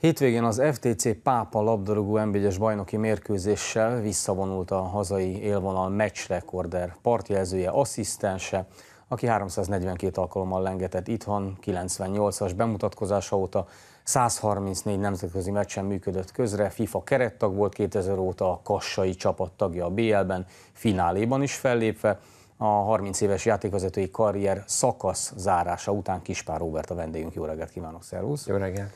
Hétvégén az FTC Pápa labdarúgó nb bajnoki mérkőzéssel visszavonult a hazai élvonal meccsrekorder partjelzője, asszisztense, aki 342 alkalommal lengetett itthon, 98-as bemutatkozása óta 134 nemzetközi meccsen működött közre, FIFA kerettag volt 2000 óta, a Kassai csapat tagja a BL-ben, fináléban is fellépve, a 30 éves játékvezetői karrier szakasz zárása után Kispár Róbert a vendégünk. Jó reggelt kívánok, szervusz! Jó reggelt!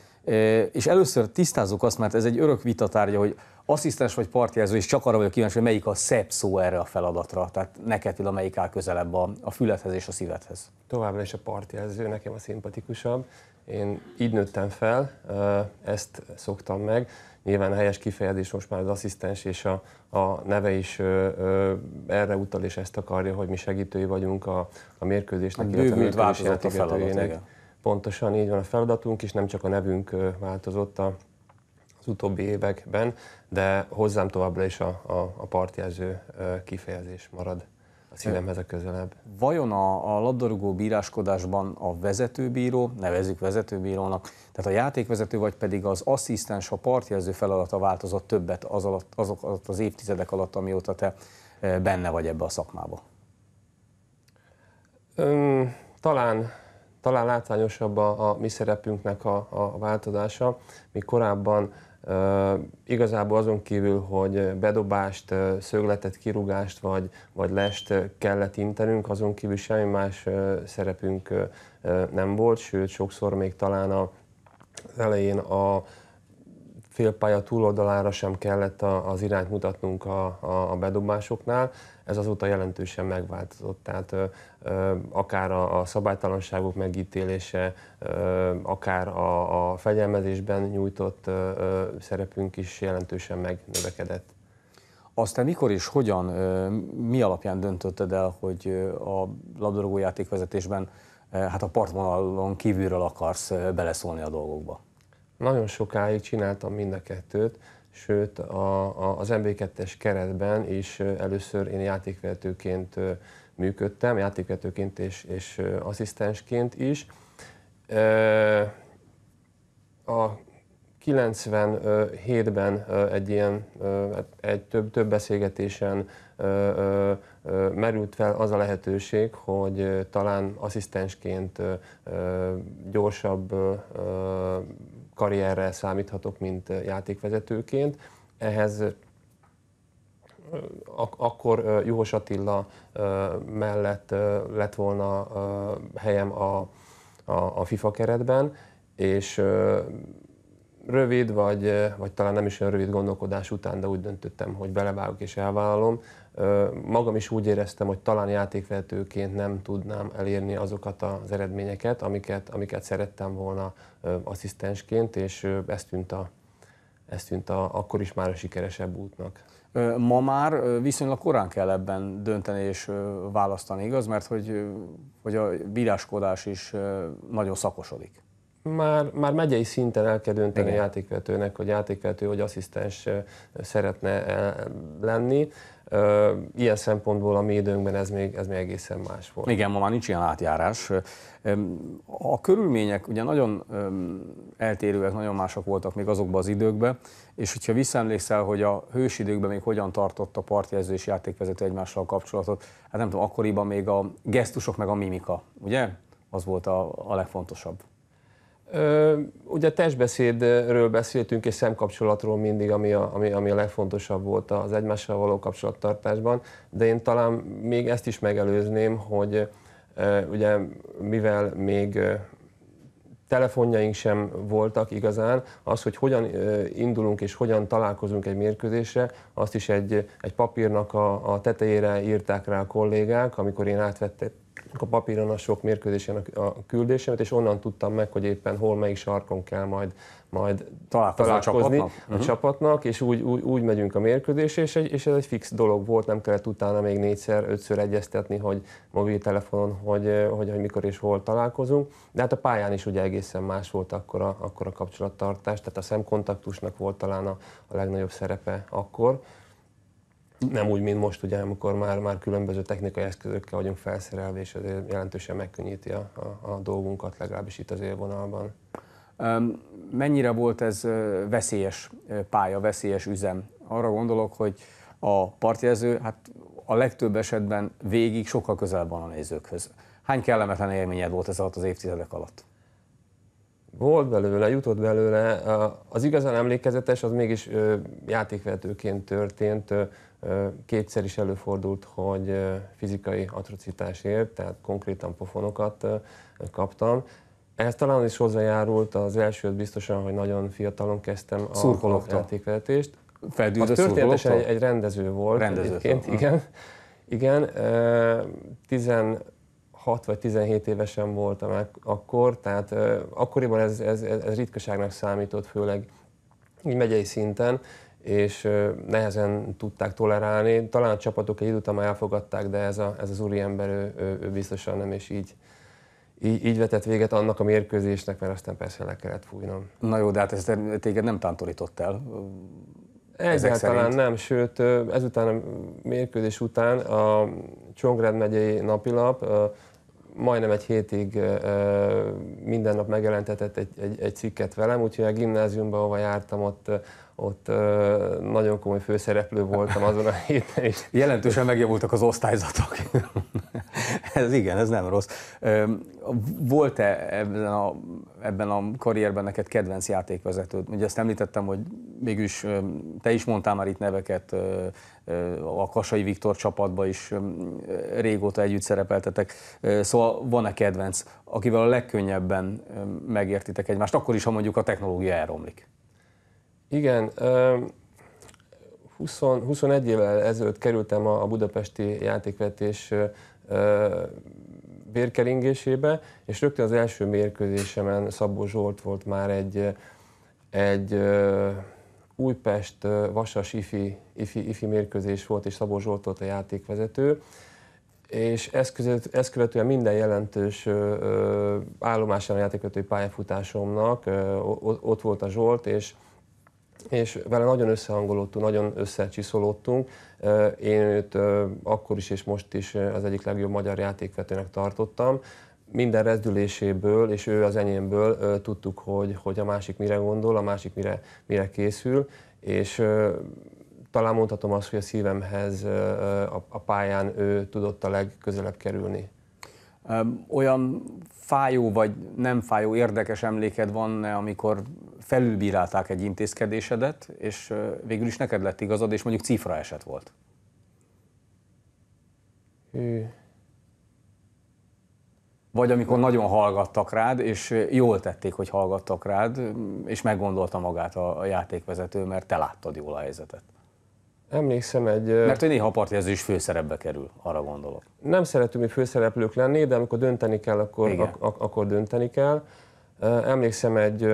És először tisztázok azt, mert ez egy örök vitatárgya, hogy asszisztens vagy partjelző, és csak arra vagyok kíváncsi, hogy melyik a szebb szó erre a feladatra. Tehát neked például melyik áll közelebb a, a fülethez és a szívedhez? Továbbra is a partjelző, nekem a szimpatikusabb. Én így nőttem fel, ezt szoktam meg. Nyilván a helyes kifejezés most már az asszisztens és a, a neve is ö, ö, erre utal és ezt akarja, hogy mi segítői vagyunk a, a mérkőzésnek, a illetve a mérkőzés a feladat, Pontosan így van a feladatunk és nem csak a nevünk változott a, az utóbbi években, de hozzám továbbra is a, a, a partjelző kifejezés marad a szívemhez a közelebb. Vajon a, a labdarúgó bíráskodásban a vezetőbíró, nevezzük vezetőbírónak, tehát a játékvezető vagy pedig az asszisztens, a partjelző feladata változott többet az alatt, azok alatt az évtizedek alatt, amióta te benne vagy ebbe a szakmába? Öm, talán talán látványosabb a, a mi szerepünknek a, a változása, mi korábban Uh, igazából azon kívül, hogy bedobást, szögletet, kirugást vagy, vagy lest kellett intenünk, azon kívül semmi más szerepünk nem volt, sőt sokszor még talán a, az elején a, félpálya túloldalára sem kellett a, az irányt mutatnunk a, a, a bedobásoknál. Ez azóta jelentősen megváltozott, tehát ö, ö, akár a, a szabálytalanságok megítélése, ö, akár a, a fegyelmezésben nyújtott ö, ö, szerepünk is jelentősen megnövekedett. Aztán mikor és hogyan, mi alapján döntötted el, hogy a labdarúgó játékvezetésben hát a partvonalon kívülről akarsz beleszólni a dolgokba? Nagyon sokáig csináltam mind a kettőt, sőt a, a, az MB2-es keretben is először én játékvezetőként működtem, játékvezetőként és, és asszisztensként is. A 97-ben egy ilyen, hát egy több, több beszélgetésen merült fel az a lehetőség, hogy talán asszisztensként gyorsabb karrierre számíthatok, mint játékvezetőként. Ehhez Ak- akkor Juhos Attila mellett lett volna helyem a, a, a FIFA keretben, és rövid, vagy, vagy talán nem is olyan rövid gondolkodás után, de úgy döntöttem, hogy belevágok és elvállalom. Magam is úgy éreztem, hogy talán játékvezetőként nem tudnám elérni azokat az eredményeket, amiket, amiket szerettem volna asszisztensként, és ez tűnt, a, ez tűnt a, akkor is már a sikeresebb útnak. Ma már viszonylag korán kell ebben dönteni és választani, igaz? Mert hogy, hogy a bíráskodás is nagyon szakosodik már, már megyei szinten el kell dönteni Igen. a játékvetőnek, hogy játékvető vagy asszisztens szeretne lenni. Ilyen szempontból a mi időnkben ez még, ez még egészen más volt. Igen, ma már nincs ilyen átjárás. A körülmények ugye nagyon eltérőek, nagyon mások voltak még azokban az időkben, és hogyha visszaemlékszel, hogy a hős időkben még hogyan tartott a partjelző és játékvezető egymással a kapcsolatot, hát nem tudom, akkoriban még a gesztusok meg a mimika, ugye? Az volt a, a legfontosabb. Ö, ugye testbeszédről beszéltünk és szemkapcsolatról mindig, ami a, ami, ami a legfontosabb volt az egymással való kapcsolattartásban, de én talán még ezt is megelőzném, hogy ö, ugye mivel még telefonjaink sem voltak igazán, az, hogy hogyan indulunk és hogyan találkozunk egy mérkőzésre, azt is egy, egy papírnak a, a tetejére írták rá a kollégák, amikor én átvettem a papíron a sok mérkőzésen a küldésemet, és onnan tudtam meg, hogy éppen hol, melyik sarkon kell majd, majd találkozni a csapatnak, a mhm. csapatnak és úgy, úgy, úgy megyünk a mérkőzésre, és, egy, és ez egy fix dolog volt, nem kellett utána még négyszer, ötször egyeztetni, hogy mobiltelefonon, hogy, hogy, hogy mikor és hol találkozunk. De hát a pályán is ugye egészen más volt akkor a, akkor a kapcsolattartás, tehát a szemkontaktusnak volt talán a, a legnagyobb szerepe akkor nem úgy, mint most, ugye, amikor már, már különböző technikai eszközökkel vagyunk felszerelve, és ez jelentősen megkönnyíti a, a, a dolgunkat, legalábbis itt az élvonalban. Mennyire volt ez veszélyes pálya, veszélyes üzem? Arra gondolok, hogy a partjelző hát a legtöbb esetben végig sokkal közelebb van a nézőkhöz. Hány kellemetlen élményed volt ez alatt az évtizedek alatt? Volt belőle, jutott belőle. Az igazán emlékezetes, az mégis játékvetőként történt Kétszer is előfordult, hogy fizikai atrocitásért, tehát konkrétan pofonokat kaptam. Ehhez talán is hozzájárult az elsőt biztosan, hogy nagyon fiatalon kezdtem a játékvetést. a történetesen egy, egy rendező volt rendező egyébként, igen. Igen, 16 vagy 17 évesen voltam akkor, tehát akkoriban ez, ez, ez ritkaságnak számított, főleg így megyei szinten és nehezen tudták tolerálni. Talán a csapatok egy idő után már elfogadták, de ez, a, ez az úriember, ő, ő, ő biztosan nem, és így, így, így vetett véget annak a mérkőzésnek, mert aztán persze le kellett fújnom. Na jó, de hát ezt téged nem tántorított el. Egyáltalán nem, sőt, ezután a mérkőzés után a Csongrád megyei napilap majdnem egy hétig minden nap megjelentetett egy, egy, egy cikket velem, úgyhogy a gimnáziumban, ahol jártam, ott, ott nagyon komoly főszereplő voltam azon a héten. És Jelentősen megjavultak az osztályzatok. ez igen, ez nem rossz. Volt-e ebben a, ebben a karrierben neked kedvenc játékvezetőd? Ugye azt említettem, hogy mégis te is mondtál már itt neveket, a Kasai Viktor csapatba is régóta együtt szerepeltetek. Szóval van-e kedvenc, akivel a legkönnyebben megértitek egymást, akkor is, ha mondjuk a technológia elromlik? Igen, 20, 21 évvel ezelőtt kerültem a budapesti játékvetés vérkeringésébe, és rögtön az első mérkőzésemen Szabó Zsolt volt már egy, egy Újpest Vasas ifi, ifi, ifi mérkőzés volt, és Szabó Zsolt volt a játékvezető, és ezt, között, ezt követően minden jelentős állomásán a játékvezetői pályafutásomnak ott volt a Zsolt, és és vele nagyon összehangolódtunk, nagyon összecsiszolódtunk. Én őt akkor is és most is az egyik legjobb magyar játékvetőnek tartottam. Minden rezdüléséből és ő az enyémből tudtuk, hogy, hogy a másik mire gondol, a másik mire, mire készül, és talán mondhatom azt, hogy a szívemhez a, a pályán ő tudott a legközelebb kerülni. Olyan fájó vagy nem fájó érdekes emléked van -e, amikor felülbírálták egy intézkedésedet, és végül is neked lett igazad, és mondjuk cifra eset volt? Hű. Vagy amikor nagyon hallgattak rád, és jól tették, hogy hallgattak rád, és meggondolta magát a játékvezető, mert te láttad jól a helyzetet. Emlékszem egy... Mert hogy néha a partjelző is főszerepbe kerül, arra gondolok. Nem szeretünk mi főszereplők lenni, de amikor dönteni kell, akkor, ak- ak- akkor dönteni kell. Emlékszem egy,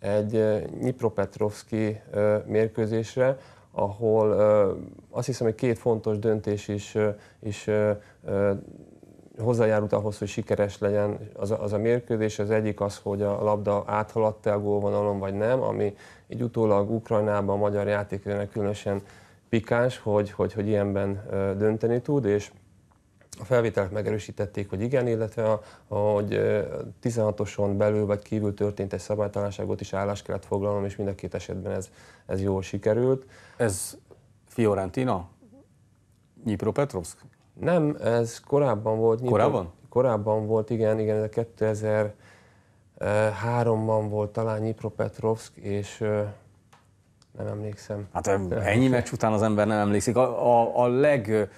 egy Nyipropetrovski mérkőzésre, ahol azt hiszem, hogy két fontos döntés is, is hozzájárult ahhoz, hogy sikeres legyen az a, az a mérkőzés. Az egyik az, hogy a labda áthaladt-e a gólvonalon, vagy nem, ami így utólag Ukrajnában a magyar játékének különösen pikáns, hogy, hogy, hogy ilyenben dönteni tud, és a felvételek megerősítették, hogy igen, illetve a, hogy 16-oson belül vagy kívül történt egy szabálytalanságot is állás kellett foglalnom, és mind a két esetben ez, ez jól sikerült. Ez Fiorentina? Nyipropetrovsk? Nem, ez korábban volt. Nyilván, korábban? Korábban volt, igen, igen, ez a 2000 Háromban volt talán Nyipropetrovsk, és nem emlékszem. Hát ennyi meccs után az ember nem emlékszik. A, a, a leg...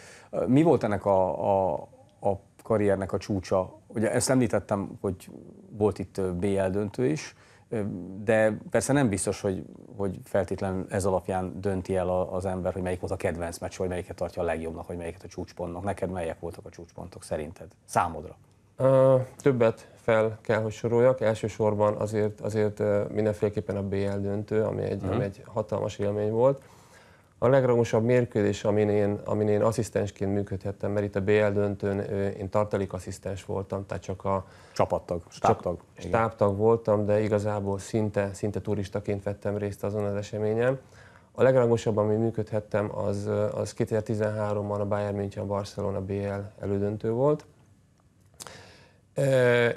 Mi volt ennek a, a, a karriernek a csúcsa? Ugye ezt említettem, hogy volt itt BL döntő is, de persze nem biztos, hogy, hogy feltétlenül ez alapján dönti el az ember, hogy melyik volt a kedvenc meccs, vagy melyiket tartja a legjobbnak, vagy melyiket a csúcspontnak. Neked melyek voltak a csúcspontok szerinted? Számodra? Uh, többet fel kell, hogy soroljak. Elsősorban azért, azért mindenféleképpen a BL döntő, ami egy, uh-huh. ami mhm. egy hatalmas élmény volt. A legrangosabb mérkőzés, amin én, amin én asszisztensként működhettem, mert itt a BL döntőn én tartalékasszisztens voltam, tehát csak a... Csapattag, stábtag. Csak stábtag voltam, de igazából szinte, szinte turistaként vettem részt azon az eseményen. A legrangosabb, ami működhettem, az, az 2013-ban a Bayern München Barcelona BL elődöntő volt.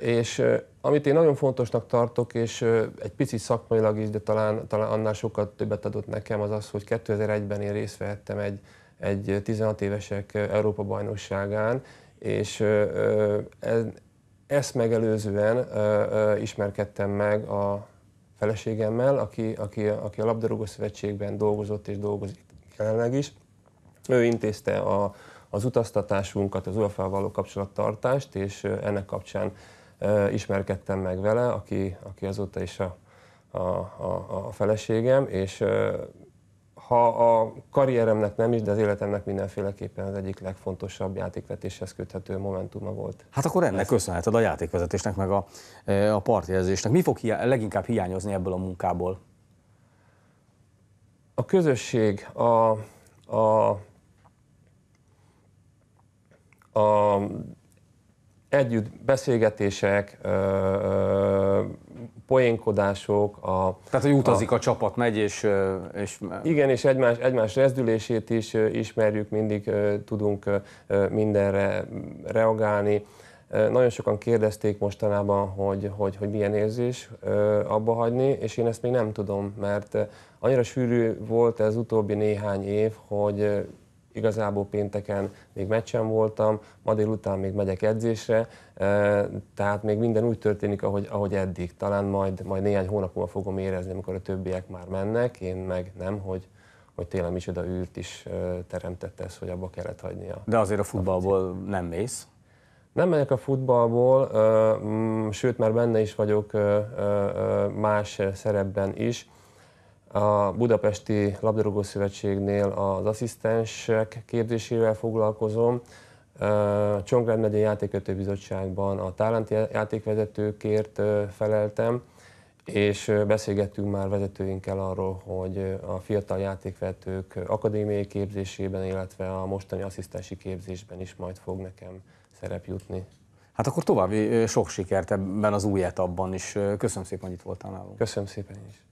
És amit én nagyon fontosnak tartok, és egy picit szakmailag is, de talán, talán annál sokkal többet adott nekem, az az, hogy 2001-ben én részt vehettem egy, egy 16 évesek Európa bajnokságán, és e, ezt megelőzően ismerkedtem meg a feleségemmel, aki, aki, aki a labdarúgó szövetségben dolgozott és dolgozik jelenleg is. Ő intézte a, az utaztatásunkat, az UEFA való kapcsolattartást, és ennek kapcsán ismerkedtem meg vele, aki, aki azóta is a, a, a, a feleségem, és ha a karrieremnek nem is, de az életemnek mindenféleképpen az egyik legfontosabb játékvetéshez köthető momentuma volt. Hát akkor ennek Ez. köszönheted a játékvezetésnek, meg a, a partjelzésnek. Mi fog hiá- leginkább hiányozni ebből a munkából? A közösség, a, a a együtt beszélgetések, ö, ö, poénkodások. A, Tehát, hogy utazik a, a csapat, megy, és... és igen, és egymás, egymás rezdülését is ismerjük, mindig tudunk mindenre reagálni. Nagyon sokan kérdezték mostanában, hogy, hogy, hogy milyen érzés abba hagyni, és én ezt még nem tudom, mert annyira sűrű volt ez utóbbi néhány év, hogy igazából pénteken még meccsen voltam, ma délután még megyek edzésre, tehát még minden úgy történik, ahogy, ahogy eddig. Talán majd, majd néhány hónap múlva fogom érezni, amikor a többiek már mennek, én meg nem, hogy, hogy tényleg oda űrt is teremtett ez, hogy abba kellett hagynia. De azért a futballból a nem mész? Nem megyek a futballból, sőt már benne is vagyok más szerepben is a Budapesti Labdarúgó Szövetségnél az asszisztensek képzésével foglalkozom, Csongrád megye játékötő bizottságban a talent játékvezetőkért feleltem, és beszélgettünk már vezetőinkkel arról, hogy a fiatal játékvezetők akadémiai képzésében, illetve a mostani asszisztensi képzésben is majd fog nekem szerep jutni. Hát akkor további sok sikert ebben az új etapban is. Köszönöm szépen, hogy itt voltál nálunk. Köszönöm szépen is.